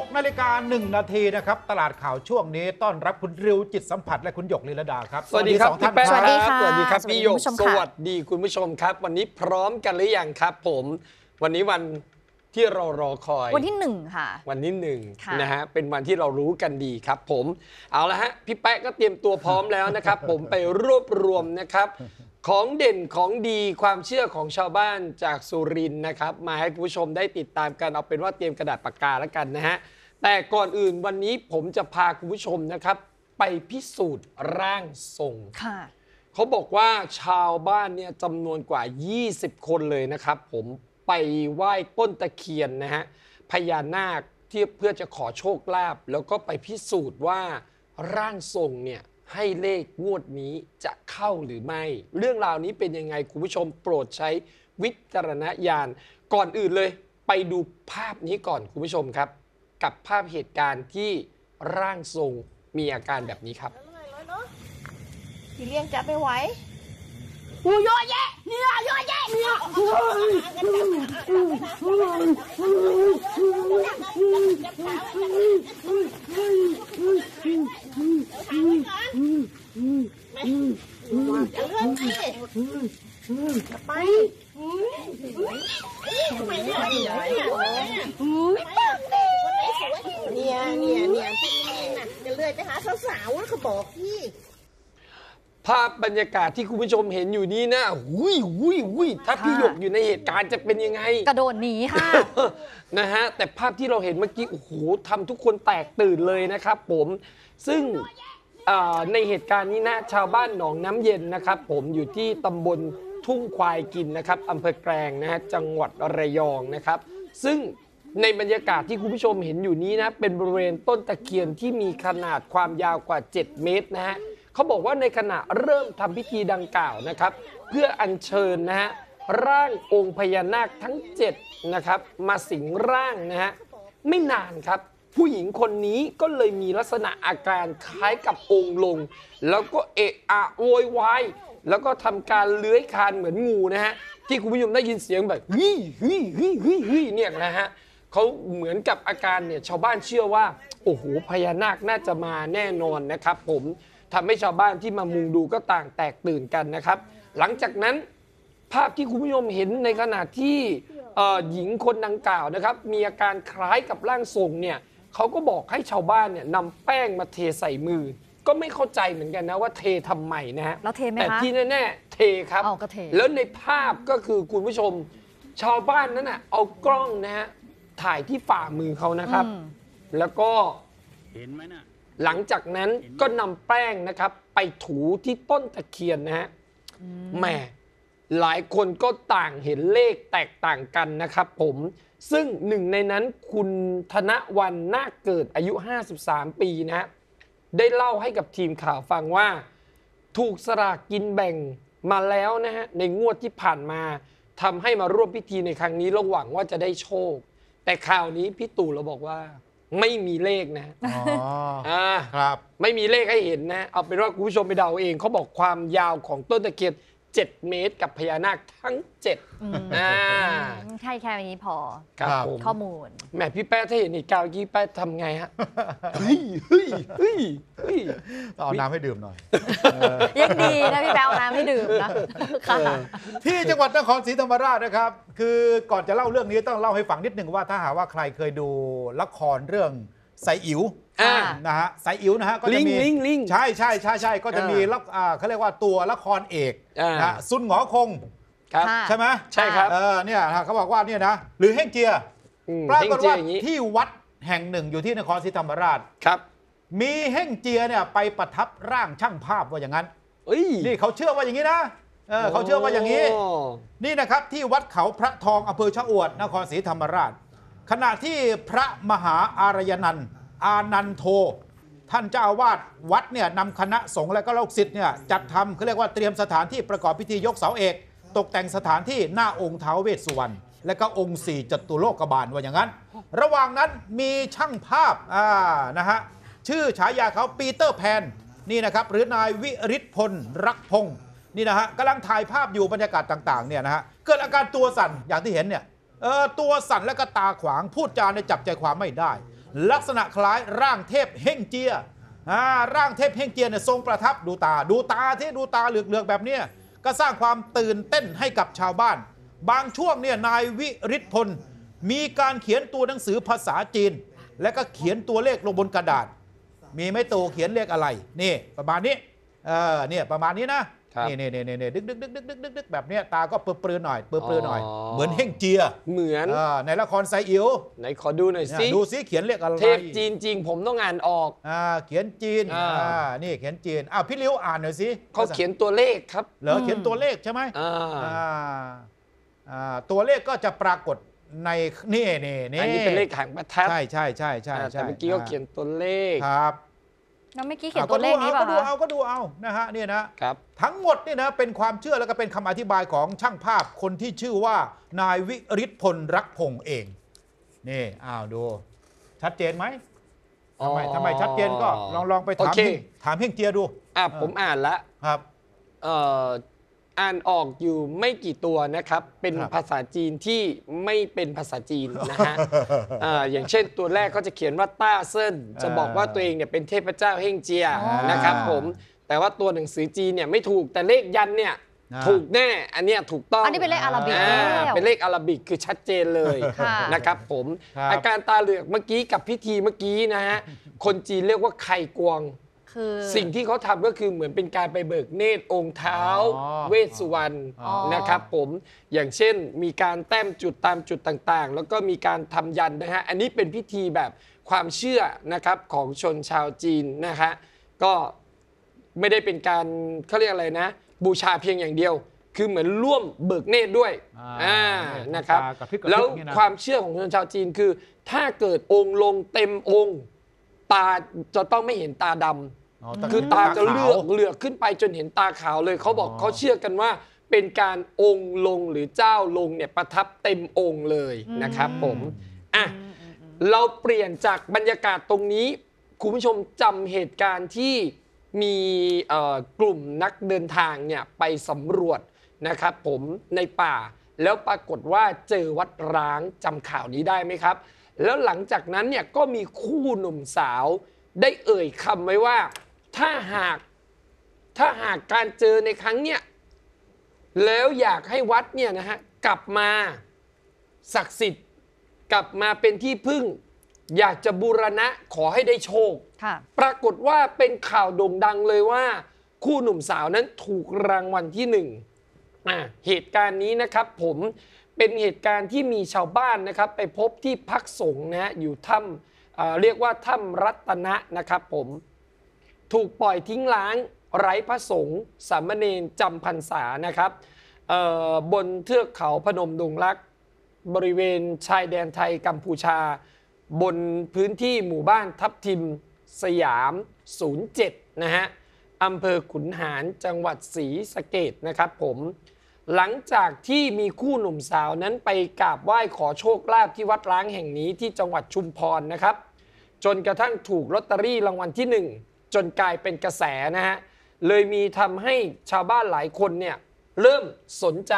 6นาฬิกา1นาทีนะครับ ตลาดข่าวช่วงนี้ต้อนรับคุณริวจิตสัมผัสและคุณหยกลีลาดาครับ สวัสดีครับสท่านสวัสดีครับสวัสดีครับ พี่หยกสวัสดีคุณผู้ชมครับ วันนี้พร้อมกันหรือยังครับ ผม วันนี้วันที่เรารอคอยวันที่1ค่ะวันที่1นะฮะเป็นวันที่เรารู้กันดีครับ ผมเอาละฮะพี่แป๊ะก็เตรียมตัวพร้อมแล้วนะครับ ผมไปรวบรวมนะครับของเด่นของดีความเชื่อของชาวบ้านจากสุรินทร์นะครับ มาให้ผู้ชมได้ติดตามกันเอาเป็นว่าเตรียมกระดาษปากกาแล้วกันนะฮะแต่ก่อนอื่นวันนี้ผมจะพาคุณผู้ชมนะครับ ไปพิสูจน์ร่างทรงค่ะ เขาบอกว่าชาวบ้านเนี่ยจำนวนกว่า 20 คนเลยนะครับ ผมไปไหว้ต้นตะเคียนนะฮะพญานาค่เพื่อจะขอโชคลาภแล้วก็ไปพิสูจน์ว่าร่างทรงเนี่ยให้เลขงวดนี้จะเข้าหรือไม่ เรื่องราวนี้เป็นยังไงคุณผู้ชมโปรดใช้วิจารณญาณก่อนอื่นเลย ไปดูภาพนี้ก่อนคุณผู้ชมครับ กับภาพเหตุการณ์ที่ร่างทรงมีอาการแบบนี้ครับพี่เลี้ยงจะไม่ไหวกูโยเยะ เนื้อโยเยะเนื้อเรยากาศที่คุณผู้ชมเห็นอยู่นี้นะหุยหุยหุยถ้าพี่หยกอยู่ในเหตุการณ์จะเป็นยังไง กระโดดหนีค่ะนะฮะแต่ภาพที่เราเห็นเมื่อกี้โอ้โหทำทุกคนแตกตื่นเลยนะครับ ผมซึ่งในเหตุการณ์นี้นะชาวบ้านหนองน้ำเย็นนะครับ ผมอยู่ที่ตำบลทุ่งควายกินนะครับอำเภอแกลงนะฮะจังหวัดระยองนะครับ ซึ่งในบรรยากาศที่คุณผู้ชมเห็นอยู่นี้นะ เป็นบริเวณต้นตะเคียนที่มีขนาดความยาวกว่า 7 เมตรนะฮะเขาบอกว่าในขณะเริ่มทำพิธีดังกล่าวนะครับ เพื่ออัญเชิญนะฮะร่างองค์พญานาคทั้ง7นะครับมาสิงร่างนะฮะไม่นานครับ ผู้หญิงคนนี้ก็เลยมีลักษณะอาการคล้ายกับองค์ลงแล้วก็เอะอะโวยวายแล้วก็ทำการเลื้อยคานเหมือนงูนะฮะ ที่คุณผู้ชมได้ยินเสียงแบบฮิฮิฮิฮิฮิเนี่ยนะฮะเขาเหมือนกับอาการเนี่ย ชาวบ้านเชื่อว่าโอ้โหพญานาคน่าจะมาแน่นอนนะครับ ผมทำให้ชาวบ้านที่มามุงดูก็ต่างแตกตื่นกันนะครับ หลังจากนั้นภาพที่คุณผู้ชมเห็นในขณะที่หญิงคนดังกล่าวนะครับ มีอาการคล้ายกับร่างทรงเนี่ยเขาก็บอกให้ชาวบ้านเนี่ยนำแป้งมาเทใส่มือก็ไม่เข้าใจเหมือนกันนะว่าเททำไมนะฮะแแต่ที่แน่ๆเทครับอแล้วในภาพก็คือคุณผู้ชมชาวบ้านนั้นอ่ะเอากล้องนะฮะถ่ายที่ฝ่ามือเขานะครับ แล้วก็เห็นไหมน่ะหลังจากนั้นก็นำแป้งนะครับ ไปถูที่ต้นตะเคียนนะฮะแหมหลายคนก็ต่างเห็นเลขแตกต่างกันนะครับผมซึ่งหนึ่งในนั้นคุณธนวันนาเกิดอายุ 53 ปีนะฮะได้เล่าให้กับทีมข่าวฟังว่า ถูกสลากกินแบ่งมาแล้วนะฮะในงวดที่ผ่านมาทำให้มาร่วมพิธีในครั้งนี้ระหวังว่าจะได้โชค แต่ข่าวนี้พี่ตู่เราบอกว่าไม่มีเลขนะ อ๋อครับ ไม่มีเลขให้เห็นนะ เอาเป็นว่าคุณผู้ชมไปเดาเอง เขาบอกความยาวของต้นตะเคียน7 เมตรกับพญานาคทั้ง7จ็ดใช่แค่นี้พอข้อมูล แมมพี่แป๊ะถ้าเห็นอีกาวยี่แป๊ะทำไงฮะ เฮ้ยเฮ้ยเฮ้ยเฮ้ยเอาน้ำให้ดื่มหน่อยยังดีนะ พี่แป๊ะเอาน้ำให้ดื่มนะค่ะที่จังหวัดนครศรีธรรมราชนะครับ คือก่อนจะเล่าเรื่องนี้ต้องเล่าให้ฟังนิดหนึ่งว่าถ้าหากว่าใครเคยดูละครเรื่องไซอิ๋วอ่า นะฮะสายอิ๋วนะฮะก็จะมีลิงลิงลิงใช่ใช่ใช่ใช่ ก็จะมีละอ่าเขาเรียกว่า ตัวละครเอก นะฮะซุนหงอคง ครับ ใช่ไหม ใช่ครับ เออ เนี่ยนะเขาบอกว่า เนี่ยนะ หรือเฮงเจีย ปรากฏว่า ที่วัดแห่งหนึ่ง อยู่ที่นครศรีธรรมราช ครับ มีเฮงเจียเนี่ยไปประทับร่างช่างภาพว่าอย่างนั้นเ้ย นี่เขาเชื่อว่าอย่างนี้นะ เออเขาเชื่อว่าอย่างนี้ นี่นะครับ ที่วัดเขาพระทอง อำเภอชะอวด นครศรีธรรมราช ขณะที่พระมหาอารยนันท์อานันโท ท่านเจ้าอาวาสวัดเนี่ยนำคณะสงฆ์และก็ลูกศิษย์เนี่ยจัดทำเขาเรียกว่าเตรียมสถานที่ประกอบพิธียกเสาเอก ตกแต่งสถานที่หน้าองค์ท้าวเวสสุวรรณ และก็องค์สี่จตุโลกบาล ว่า อย่างนั้น ระหว่าง นั้นมีช่างภาพอ่านะฮะชื่อ ฉายาเขาปีเตอร์แพน นี่ นะครับ หรือนายวิริศพลรักพงศ์นี่นะฮะกำลังถ่ายภาพอยู่บรรยากาศต่างๆเนี่ยนะฮะเกิดอาการตัวสั่นอย่างที่เห็นเนี่ยเออตัวสั่นและก็ตาขวางพูดจาในจับใจความไม่ได้ลักษณะคล้ายร่างเทพเฮงเจียร่างเทพเฮงเจียเนี่ยทรงประทับดูตา ดูตาที่ดูตาเหลือกๆแบบเนี้ยก็สร้างความตื่นเต้นให้กับชาวบ้าน บางช่วงเนี่ยนายวิริพธนมีการเขียนตัวหนังสือภาษาจีน และก็เขียนตัวเลขลงบนกระดาษ มีไม่โตเขียนเลขอะไร นี่ ประมาณนี้ เออเนี่ยประมาณนี้นะนี่นี่นี่นี่ดึกดึกดึกดึกดึกดึกดึกแบบเนี้ยตาก็เปื้อนๆหน่อยเปื้อนๆหน่อย เหมือนเฮ่งเจีย เหมือน ในละครไซอิ๋วไหนขอดูหน่อยสิ ดูซิเขียนเรียกอะไร เทพจีนจริง ผมต้องอ่านออกอ่าเขียนจีนอ่านี่เขียนจีนอ้าวพี่ลิ้วอ่านหน่อยสิเขาเขียนตัวเลขครับ เหรอเขียนตัวเลขใช่ไหมอ่าอ่าตัวเลขก็จะปรากฏในนี่นี่นี่ อันนี้เป็นเลขหางประทัดใช่ใช่ใช่ใช่ใช่แต่เมื่อกี้ก็เขียนตัวเลขครับน้องเม่อกี้เขียนตัวเลขนี้ป่ะก็ดูเอา ก็ดูเอา นะฮะเนี่ยนะครับ ทั้งหมดนี่นะ เป็นความเชื่อแล้วก็เป็นคำอธิบายของช่างภาพคนที่ชื่อว่านายวิริศพลรักพงเอง นี่ อ้าวดู ชัดเจนไหมทำไมทำไม ชัดเจนก็ ลองลองไปถามถามเฮงเจียดู อ่ะ ผมอ่านละครับเอ่ออ่านออกอยู่ไม่กี่ตัวนะครับเป็นภาษาจีนที่ไม่เป็นภาษาจีนนะฮะอย่างเช่นตัวแรกก็จะเขียนว่าต้าเซินจะบอกว่าตัวเองเนี่ยเป็นเทพเจ้าเฮงเจียนะครับผมแต่ว่าตัวหนังสือจีนเนี่ยไม่ถูกแต่เลขยันเนี่ยถูกแน่อันนี้ถูกต้องอันนี้เป็นเลขอาราบิกเป็นเลขอาราบิกคือชัดเจนเลยนะครับผมอาการตาเหลือกเมื่อกี้กับพิธีเมื่อกี้นะฮะคนจีนเรียกว่าไข่กวงคือสิ่งที่เขาทำก็คือเหมือนเป็นการไปเบิกเนตรองค์เท้า เวสสุวรรณนะครับผมอย่างเช่นมีการแต้มจุดตามจุดต่างๆ แล้วก็มีการทำยันนะฮะอันนี้เป็นพิธีแบบความเชื่อนะครับของชนชาวจีนนะฮะก็ไม่ได้เป็นการเขาเรียกอะไรนะ บูชาเพียงอย่างเดียว คือเหมือนร่วมเบิกเนตรด้วยอ่านะครับแล้วความเชื่อของชนชาวจีนคือ ถ้าเกิดองค์ลงเต็มองค์ตาจะต้องไม่เห็นตาดำคือตาจะเลือกเหลือกขึ้นไปจนเห็นตาขาวเลยเขาบอกเขาเชื่อกันว่า เป็นการองค์ลงหรือเจ้าลงเนี่ยประทับเต็มองค์เลยนะครับผมอ่ะเราเปลี่ยนจากบรรยากาศตรงนี้ คุณผู้ชมจำเหตุการณ์ที่มีกลุ่มนักเดินทางเนี่ยไปสำรวจนะครับ ผมในป่าแล้วปรากฏว่าเจอวัดร้างจำข่าวนี้ได้ไหมครับ แล้วหลังจากนั้นเนี่ยก็มีคู่หนุ่มสาวได้เอ่ยคำไว้ว่าถ้าหากถ้าหากการเจอในครั้งเนี้ยแล้วอยากให้วัดเนี่ยนะฮะกลับมาศักดิ์สิทธิ์ กลับมาเป็นที่พึ่ง อยากจะบูรณะขอให้ได้โชคปรากฏว่าเป็นข่าวโด่งดังเลยว่า คู่หนุ่มสาวนั้นถูกรางวัลที่หนึ่งอ่เหตุการณ์นี้นะครับ ผมเป็นเหตุการณ์ที่มีชาวบ้านนะครับ ไปพบที่พักสงฆ์นะอยู่ถ้ำเรียกว่าถ้ำรัตนะนะครับผมถูกปล่อยทิ้งล้างไร้พระสงฆ์สามเณรจำพรรษานะครับบนเทือกเขาพนมดงรัก บริเวณชายแดนไทยกัมพูชา บนพื้นที่หมู่บ้านทับทิมสยาม 07 นะฮะอำเภอขุนหารจังหวัดศรีสะเกดนะครับผม หลังจากที่มีคู่หนุ่มสาวนั้นไปกราบไหว้ขอโชคลาภที่วัดร้างแห่งนี้ที่จังหวัดชุมพรนะครับ จนกระทั่งถูกลอตเตอรี่รางวัลที่ 1จนกลายเป็นกระแสนะฮะ เลยมีทำให้ชาวบ้านหลายคนเนี่ยเริ่มสนใจ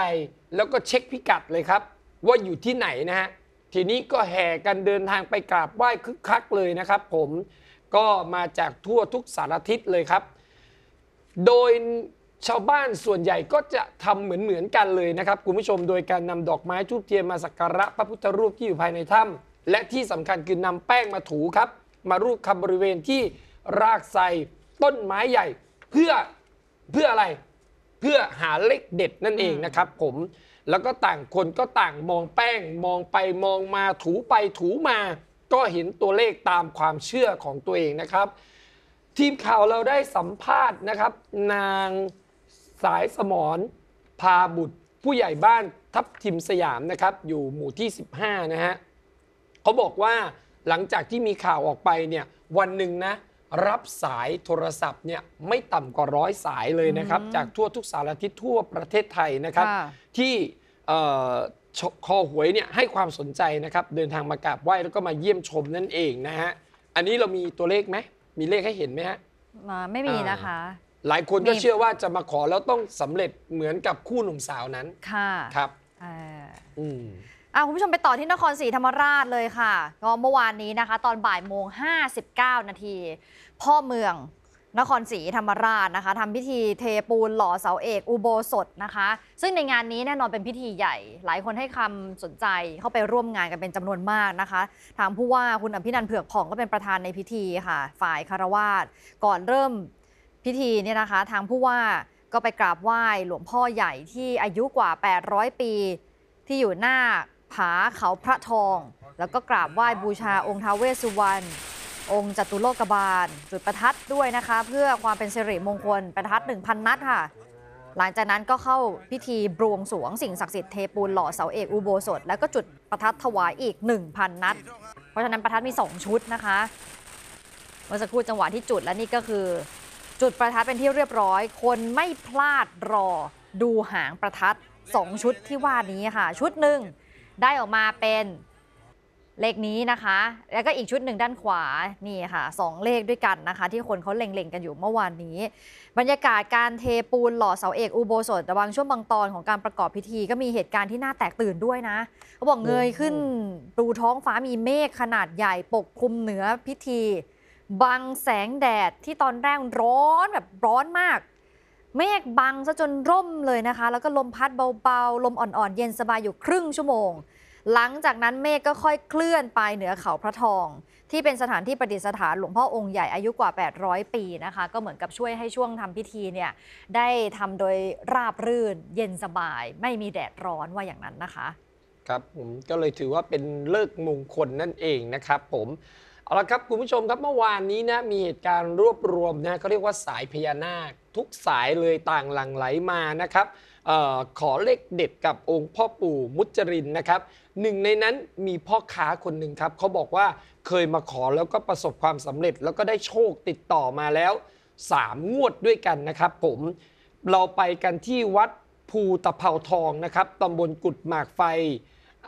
แล้วก็เช็คพิกัดเลยครับ ว่าอยู่ที่ไหนนะฮะ ทีนี้ก็แห่กันเดินทางไปกราบไหว้คึกคักเลยนะครับผมก็มาจากทั่วทุกสารทิศเลยครับ โดยชาวบ้านส่วนใหญ่ก็จะทำเหมือนเหมือนกันเลยนะครับคุณผู้ชมโดยการนำดอกไม้ทูบเทียนมาสักการะพระพุทธรูปที่อยู่ภายในถ้าและที่สำคัญคือนำแป้งมาถูครับ มารูปคำบริเวณที่รากไทรต้นไม้ใหญ่ เพื่อ เพื่ออะไร เพื่อหาเลขเด็ดนั่นเองนะครับผม แล้วก็ต่างคนก็ต่างมองแป้งมองไปมองมาถูไปถูมา ก็เห็นตัวเลขตามความเชื่อของตัวเองนะครับ ทีมข่าวเราได้สัมภาษณ์นะครับ นางสายสมรพาบุตรผู้ใหญ่บ้านทับทิมสยามนะครับ อยู่หมู่ที่15นะฮะเขาบอกว่าหลังจากที่มีข่าวออกไปเนี่ยวันหนึ่งนะรับสายโทรศัพท์เนี่ย ไม่ต่ำกว่าร้อยสายเลยนะครับ จากทั่วทุกสารทิศทั่วประเทศไทยนะครับ ที่เออคอหวยเนี่ยให้ความสนใจนะครับ เดินทางมากราบไหว้แล้วก็มาเยี่ยมชมนั่นเองนะฮะอันนี้เรามีตัวเลขไหมมีเลขให้เห็นไหมฮะมไม่มีนะคะ หลายคนก็เชื่อว่าจะมาขอแล้วต้องสำเร็จเหมือนกับคู่หนุ่มสาวนั้นค่ะครับออืมคุณผู้ชมไปต่อที่นครศรีธรรมราชเลยค่ะก็เมื่อวานนี้นะคะ ตอนบ่ายโมง59นาที พ่อเมือง นครศรีธรรมราชนะคะทำพิธีเทปูนหล่อเสาเอกอุโบสถนะคะ ซึ่งในงานนี้แน่นอนเป็นพิธีใหญ่ หลายคนให้คำสนใจเข้าไปร่วมงานกันเป็นจำนวนมากนะคะทางผู้ว่าคุณอภินันเผือกผ่องก็เป็นประธานในพิธีค่ะ ฝ่ายคารวาสก่อนเริ่มพิธีเนี่ยนะคะทางผู้ว่าก็ไปกราบไหว้หลวงพ่อใหญ่ที่อายุกว่า 800 ปีที่อยู่หน้าผาเขาพระทองแล้วก็กราบไหว้บูชาองค์ท้าวเวสสุวรรณองค์จตุโลกบาล จุดประทัดด้วยนะคะ เพื่อความเป็นสิริมงคลประทัด1,000 นัดค่ะ หลังจากนั้นก็เข้าพิธีบวงสวงสิ่งศักดิ์สิทธิ์เทปูนหล่อเสาเอกอุโบสถแล้วก็จุดประทัดถวายอีก 1,000 นัด เพราะฉะนั้นประทัดมี 2 ชุดนะคะเมื่อสักครู่จังหวะที่จุดและนี่ก็คือ จุดประทัดเป็นที่เรียบร้อยคนไม่พลาดรอดูหางประทัด2ชุดที่ว่านี้ค่ะชุดหนึ่งได้ออกมาเป็นเลขนี้นะคะ แล้วก็อีกชุดหนึ่งด้านขวา นี่ค่ะสองเลขด้วยกันนะคะ ที่คนเขาเล็งๆกันอยู่เมื่อวานนี้ บรรยากาศการเทปูนหล่อเสาเอกอุโบสถระวังช่วงบางตอนของการประกอบพิธี ก็มีเหตุการณ์ที่น่าแตกตื่นด้วยนะ เขาบอกเงยขึ้นดูท้องฟ้ามีเมฆขนาดใหญ่ปกคลุมเหนือพิธี บังแสงแดดที่ตอนแรกร้อนแบบร้อนมากเมฆบังซะจนร่มเลยนะคะ แล้วก็ลมพัดเบาๆ ลมอ่อนๆ เย็นสบายอยู่ครึ่งชั่วโมง หลังจากนั้นเมฆก็ค่อยเคลื่อนไปเหนือเขาพระทอง ที่เป็นสถานที่ประดิษฐานหลวงพ่อองค์ใหญ่อายุกว่า 800 ปีนะคะ ก็เหมือนกับช่วยให้ช่วงทำพิธีเนี่ย ได้ทำโดยราบรื่นเย็นสบายไม่มีแดดร้อนว่าอย่างนั้นนะคะ ครับผมก็เลยถือว่าเป็นเลิกมงคลนั่นเองนะครับ ผมเอาละครับคุณผู้ชม ครับเมื่อวานนี้นะมีเหตุการณ์รวบรวม นะเขาเรียกว่าสายพญานาค ทุกสายเลยต่างหลั่งไหลมานะครับออขอเลขเด็ดกับองค์พ่อปู่มุจรินนะครับหนึ่งในนั้นมีพ่อค้าคนหนึ่งครับเขาบอกว่าเคยมาขอแล้วก็ประสบความสำเร็จ แล้วก็ได้โชคติดต่อมาแล้ว 3 งวดด้วยกันนะครับ ผมเราไปกันที่วัดภูตะเภาทองนะครับตำบลกุดหมากไฟ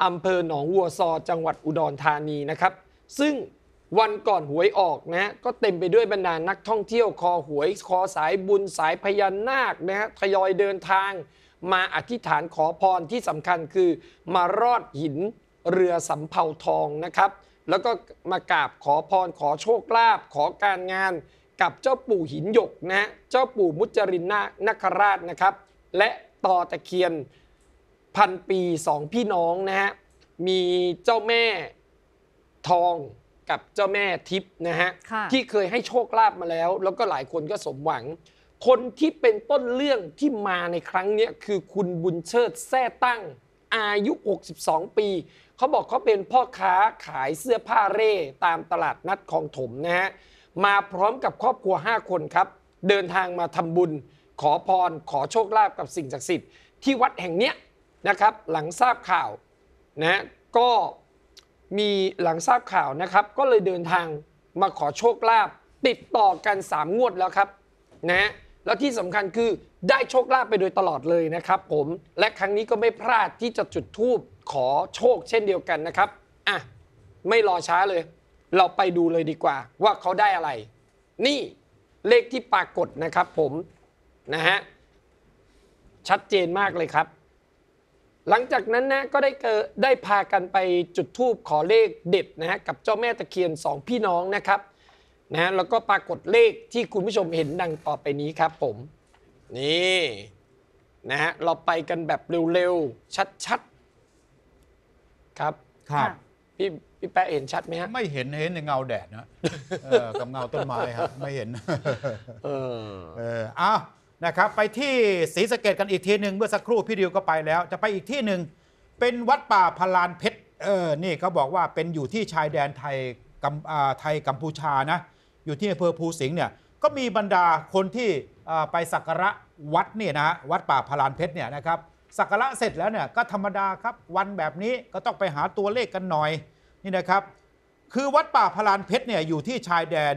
อำเภอหนองวัวซอจังหวัดอุดรธานีนะครับ ซึ่งวันก่อนหวยออกนะฮะก็เต็มไปด้วยบรรดานักท่องเที่ยวคอหวยคอสายบุญสายพญานาคนะฮะทยอยเดินทาง มาอธิษฐานขอพรที่สำคัญคือมารอดหินเรือสำเภาทองนะครับ แล้วก็มากราบขอพรขอโชคลาภขอการงานกับเจ้าปู่หินหยกนะฮะเจ้าปู่มุจรินนาคราชนะครับ และต่อตะเคียนพันปีสองพี่น้องนะฮะมีเจ้าแม่ทองกับเจ้าแม่ทิพย์นะฮะะที่เคยให้โชคลาภมาแล้ว แล้วก็หลายคนก็สมหวัง คนที่เป็นต้นเรื่องที่มาในครั้งนี้คือคุณบุญเชิดแท่ตั้งอายุ 62 ปี เขาบอกเขาเป็นพ่อค้าขายเสื้อผ้าเร่ ตามตลาดนัดคลองถมนะฮะมาพร้อมกับครอบครัว 5 คนครับ เดินทางมาทำบุญขอพรขอโชคลาภกับสิ่งศักดิ์สิทธิ์ ที่วัดแห่งเนี้ยนะครับ หลังทราบข่าวนะะก็มีหลังทราบข่าวนะครับ ก็เลยเดินทางมาขอโชคลาภติดต่อกัน 3 งวดแล้วครับนะแล้วที่สำคัญคือได้โชคลาภไปโดยตลอดเลยนะครับผมและครั้งนี้ก็ไม่พลาดที่จะจุดธูป ขอโชคเช่นเดียวกันนะครับ อ่ะ ไม่รอช้าเลย เราไปดูเลยดีกว่า ว่าเขาได้อะไร นี่เลขที่ปรากฏนะครับผมนะฮะชัดเจนมากเลยครับหลังจากนั้นนะก็ได้เกิด ได้พากันไปจุดธูปขอเลขเด็ดนะฮะกับเจ้าแม่ตะเคียนสองพี่น้องนะครับ นะแล้วก็ปรากฏเลขที่คุณผู้ชมเห็นดังต่อไปนี้ครับผม นี่ นะฮะเราไปกันแบบเร็วๆ ชัดๆ ครับครับ พี่พี่แปะเห็นชัดไหมฮะไม่เห็นเห็นในเงาแดดนะเออกับเงาต้นไม้ครับไม่เห็นเออ เอออ้านะครับ ไปที่ศรีสะเกดกันอีกทีหนึ่งเมื่อสักครู่พี่ดิวก็ไปแล้ว จะไปอีกที่หนึ่งเป็นวัดป่าพลานเพชรเออนี่เขาบอกว่าเป็นอยู่ที่ชายแดนไทยกัมไทยกัมพูชานะอยู่ที่อำเภอภูสิงห์เนี่ยก็มีบรรดาคนที่ไปสักการะวัดนี่นะวัดป่าพลานเพชรเนี่ยนะครับสักการะเสร็จแล้วเนี่ยก็ธรรมดาครับ วันแบบนี้ก็ต้องไปหาตัวเลขกันหน่อยนี่นะครับคือวัดป่าพลานเพชรเนี่ยอยู่ที่ชายแดน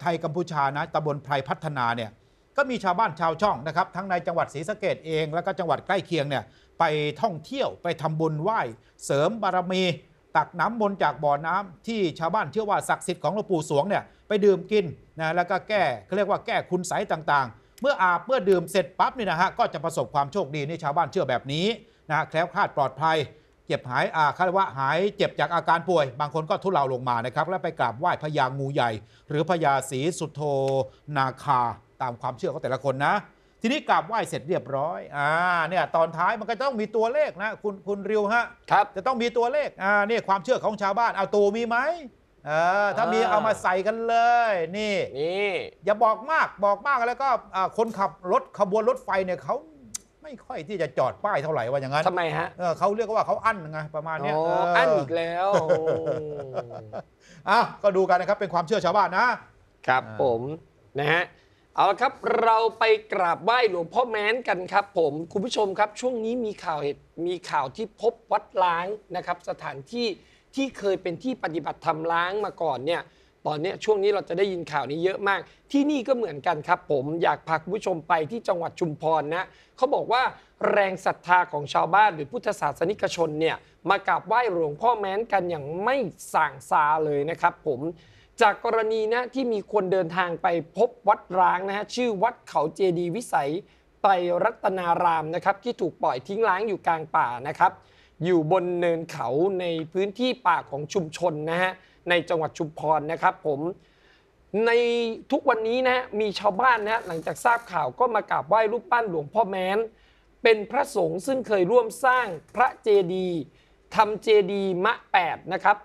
ไทยกัมพูชานะตำบลไพรพัฒนาเนี่ยก็มีชาวบ้านชาวช่องนะครับทั้งในจังหวัดศรีสะเกดเองแล้วก็จังหวัดใกล้เคียงเนี่ยไปท่องเที่ยวไปทำบุญไหว้ เสริมบารมี ตักน้ำมนต์จากบ่อน้ำ ที่ชาวบ้านเชื่อว่าศักดิ์สิทธิ์ของหลวงปู่สวงเนี่ยไปดื่มกินนะแล้วก็แก้เขาเรียกว่าแก้คุณไสต่างๆ เมื่ออาบเมื่อดื่มเสร็จปั๊บนี่นะฮะก็จะประสบความโชคดีในชาวบ้านเชื่อแบบนี้นะแคล้วคลาดปลอดภัยเจ็บหายอาคาดว่าหาย เจ็บจากอาการป่วย บางคนก็ทุเลาลงมานะครับ แล้วไปกราบไหว้พญางูใหญ่ หรือพญาศรีสุโธนาคาตามความเชื่อของแต่ละคนนะ ทีนี้กราบไหว้เสร็จเรียบร้อย อ่า เนี่ย ตอนท้ายมันก็ต้องมีตัวเลขนะ คุณคุณริวฮะครับจะต้องมีตัวเลขอ่าเนี่ยความเชื่อของชาวบ้านเอาตัวมีไหมเออถ้ามีเอามาใส่กันเลย นี่นี่อย่าบอกมากบอกมากแล้วก็คนขับรถขบวนรถไฟเนี่ยเขาไม่ค่อยที่จะจอดป้ายเท่าไหร่ว่าอย่างนั้นทำไมฮะเขาเรียกว่าเขาอั้นไงประมาณนี้อั้นอีกแล้วอ่ะก็ดูกันนะครับ เป็นความเชื่อชาวบ้านนะครับผมนะฮะเอาละครับเราไปกราบไหว้หลวงพ่อแม้นกันครับผมคุณผู้ชมครับช่วงนี้มีข่าวเหตุมีข่าวที่พบวัดล้างนะครับสถานที่ที่เคยเป็นที่ปฏิบัติธรรมล้างมาก่อนเนี่ย ตอนนี้ช่วงนี้เราจะได้ยินข่าวนี้เยอะมาก ที่นี่ก็เหมือนกันครับ ผมอยากพาคุณผู้ชมไปที่จังหวัดชุมพรนะเขาบอกว่าแรงศรัทธาของชาวบ้านหรือพุทธศาสนิกชนเนี่ยมากราบไหว้หลวงพ่อแม้นกันอย่างไม่สั่งซาเลยนะครับ ผมจากกรณีนะที่มีคนเดินทางไปพบวัดร้างนะฮะชื่อวัดเขาเจดีวิสัยไตรรัตนารามนะครับ ที่ถูกปล่อยทิ้งร้างอยู่กลางป่านะครับ อยู่บนเนินเขาในพื้นที่ป่าของชุมชนนะฮะในจังหวัดชุมพรนะครับผม ในทุกวันนี้นะมีชาวบ้านนะหลังจากทราบข่าวก็มากราบไหว้รูปปั้นหลวงพ่อแม้น เป็นพระสงฆ์ซึ่งเคยร่วมสร้างพระเจดีทำเจดีมะแปดนะครับ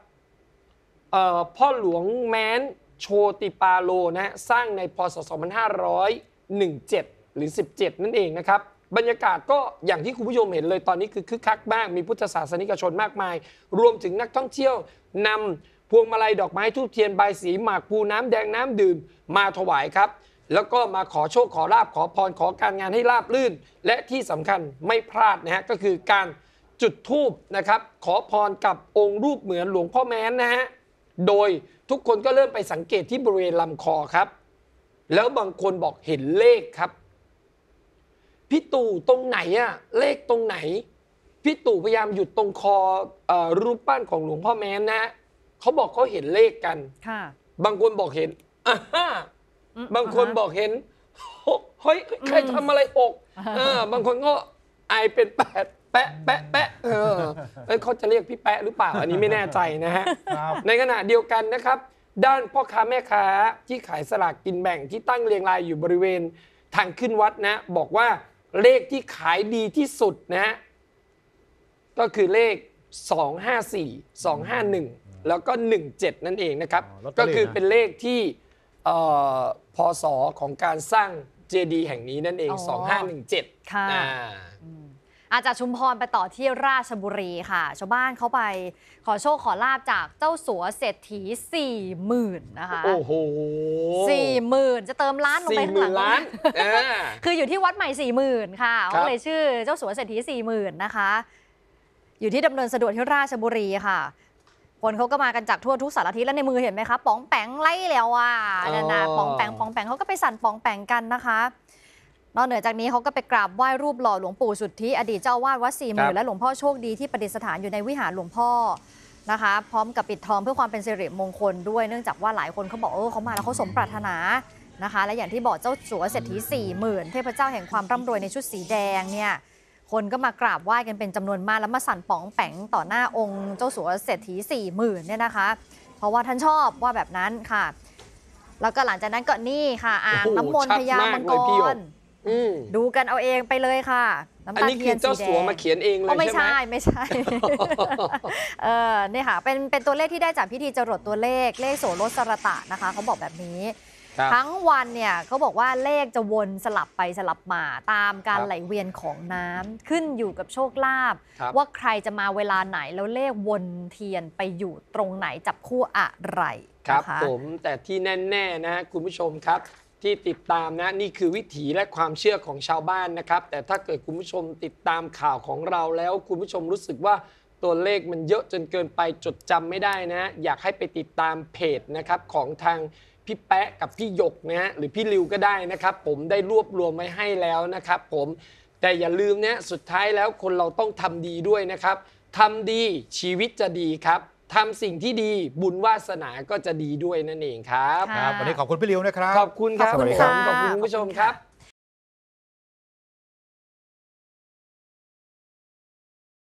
พ่อหลวงแม้นโชติปาโลนะสร้างในพศ2517 หรือ 17 นั่นเองนะครับ บรรยากาศก็อย่างที่คุณผู้ชมเห็นเลยตอนนี้คือคึกคักมาก มีพุทธศาสนิกชนมากมาย รวมถึงนักท่องเที่ยวนำพวงมาลัยดอกไม้ทูบเทียนใบสี หมากภูน้ำแดงน้ำดื่มมาถวายครับ แล้วก็มาขอโชค ขอลาบ ขอพรขอการงานให้ราบลื่น และที่สำคัญไม่พลาดนะฮะก็คือการจุดธูปนะครับขอพรกับองค์รูปเหมือนหลวงพ่อแม้นนะฮะโดยทุกคนก็เริ่มไปสังเกตที่บริเวณลำคอครับ แล้วบางคนบอกเห็นเลขครับพี่ตู่ตรงไหนอะเลขตรงไหนพี่ตู่พยายามหยุดตรงคออรูปปั้นของหลวงพ่อแม้นนะเขาบอกเขาเห็นเลขกันบางคนบอกเห็นบางคนบอกเห็นเฮ้ยใครทำอะไรอกบางคนก็ไอเป็นแปดแปะแปะแปะเออเอ้ยเขาจะเรียกพี่แปะหรือเปล่า อันนี้ไม่แน่ใจนะฮะ ในขณะเดียวกันนะครับ ด้านพ่อค้าแม่ค้า ที่ขายสลากกินแบ่งที่ตั้งเรียงรายอยู่บริเวณทางขึ้นวัดนะ บอกว่าเลขที่ขายดีที่สุดนะก็คือเลข 254 251 แล้วก็ 17 นั่นเองนะครับ ก็คือเป็นเลขที่พศของการสร้างเจดีย์แห่งนี้นั่นเองอ2517ค่ะอาจากชุมพรไปต่อที่ราชบุรีค่ะชาวบ้านเขาไปขอโชคขอลาบจากเจ้าสัวเศรษฐีสี่หมื่นนะคะโอ้โหสี่หมื่นจะเติมล้านลงไปข้างหลังล้านคืออยู่ที่วัดใหม่สี่หมื่นค่ะก็เลยชื่อ เจ้าสัวเศรษฐีสี่หมื่นนะคะ อยู่ที่ดำเนินสะดวกที่ราชบุรีค่ะคนเขาก็มากันจากทั่วทุกสารทิศแล้วในมือเห็นไหมคะป๋องแปงไล่แล้วอ่ะนานาป๋องแปงป๋องแปงเขาก็ไปสั่นป๋องแปงกันนะคะนอกเหนือจากนี้เขาก็ไปกราบไหว้รูปหล่อหลวงปู่สุทธิ อดีตเจ้าวาดวัดสี่หมื่นและหลวงพ่อโชคดีที่ประดิษฐานอยู่ในวิหารหลวงพ่อนะคะ พร้อมกับปิดทองเพื่อความเป็นสิริมงคลด้วยเนื่องจากว่าหลายคนเขาบอก เออเขามาแล้วเขาสมปรารถนานะคะ และอย่างที่บอกเจ้าสัวเศรษฐีสี่หมื่นเทพเจ้าแห่งความร่ำรวยในชุดสีแดงเนี่ยคนก็มากราบไหว้กันเป็นจำนวนมากแล้วมาสั่นป๋องแป๋งต่อหน้าองค์เจ้าสัวเศรษฐีสี่หมื่นเนี่ยนะคะ เพราะว่าท่านชอบว่าแบบนั้นค่ะ แล้วก็หลังจากนั้นก็นี่ค่ะอ่างน้ำมนต์พญามังกรดูกันเอาเองไปเลยค่ะน้ำตาเทียนสีแดงเจ้าสัวมาเขียนเองเลยไม่ใช่ใช่ไม่ใช่ เออเนี่ยค่ะเป็นเป็นตัวเลขที่ได้จากพิธีจรดตัวเลขเลขโสรสสรตะนะคะเขาบอกแบบนี้ ทั้งวันเนี่ยเขาบอกว่าเลขจะวนสลับไปสลับมาตามการรไหลเวียนของน้ำขึ้นอยู่กับโชคลาภว่าใครจะมาเวลาไหนแล้วเลขวนเทียนไปอยู่ตรงไหน จับคู่อะไรครับะะผมแต่ที่แน่ๆนนะคุณผู้ชมครับที่ติดตามนะ นี่คือวิถีและความเชื่อของชาวบ้านนะครับ แต่ถ้าเกิดคุณผู้ชมติดตามข่าวของเราแล้ว คุณผู้ชมรู้สึกว่าตัวเลขมันเยอะจนเกินไปจดจำไม่ได้นะอยากให้ไปติดตามเพจนะครับ ของทางพี่แปะกับ พี่หยกนะฮะหรือพี่ริวก็ได้นะครับ ผมได้รวบรวมไว้ให้แล้วนะครับ ผม แต่อย่าลืมนะสุดท้ายแล้วคนเราต้องทำดีด้วยนะครับทำดีชีวิตจะดีครับทำสิ่งที่ดีบุญวาสนาก็จะดีด้วยนั่นเองครับ ครับ วันนี้ขอบคุณพี่เลี้ยวนะครับ ขอบคุณครับ ขอบคุณผู้ชมครับ